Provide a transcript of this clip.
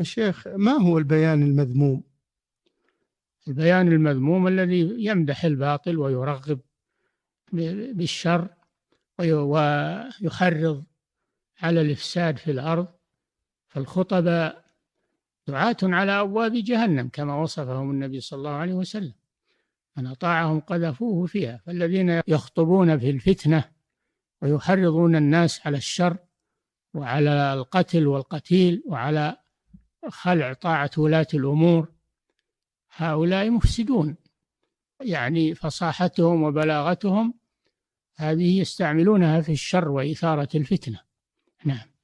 الشيخ ما هو البيان المذموم البيان المذموم الذي يمدح الباطل ويرغب بالشر ويحرض على الإفساد في الأرض فالخطباء دعاة على أبواب جهنم كما وصفهم النبي صلى الله عليه وسلم من أطاعهم قذفوه فيها فالذين يخطبون في الفتنة ويحرضون الناس على الشر وعلى القتل والقتيل وعلى خلع طاعة ولاة الأمور هؤلاء مفسدون يعني فصاحتهم وبلاغتهم هذه يستعملونها في الشر وإثارة الفتنة نعم